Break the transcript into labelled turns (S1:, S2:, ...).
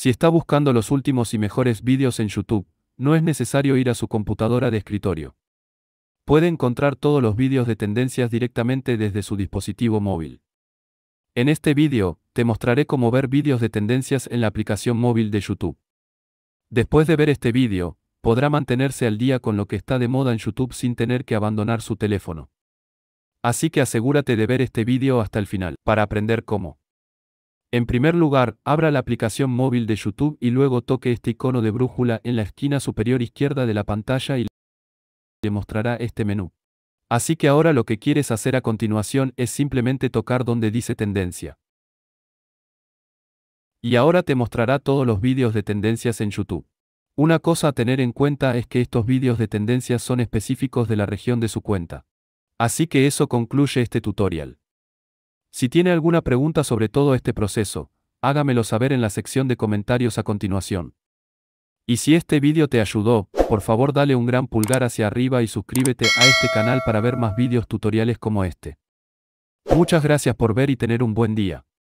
S1: Si está buscando los últimos y mejores vídeos en YouTube, no es necesario ir a su computadora de escritorio. Puede encontrar todos los vídeos de tendencias directamente desde su dispositivo móvil. En este vídeo, te mostraré cómo ver vídeos de tendencias en la aplicación móvil de YouTube. Después de ver este vídeo, podrá mantenerse al día con lo que está de moda en YouTube sin tener que abandonar su teléfono. Así que asegúrate de ver este vídeo hasta el final para aprender cómo. En primer lugar, abra la aplicación móvil de YouTube y luego toque este icono de brújula en la esquina superior izquierda de la pantalla y le mostrará este menú. Así que ahora lo que quieres hacer a continuación es simplemente tocar donde dice tendencia. Y ahora te mostrará todos los vídeos de tendencias en YouTube. Una cosa a tener en cuenta es que estos vídeos de tendencias son específicos de la región de su cuenta. Así que eso concluye este tutorial. Si tiene alguna pregunta sobre todo este proceso, hágamelo saber en la sección de comentarios a continuación. Y si este vídeo te ayudó, por favor dale un gran pulgar hacia arriba y suscríbete a este canal para ver más vídeos tutoriales como este. Muchas gracias por ver y tener un buen día.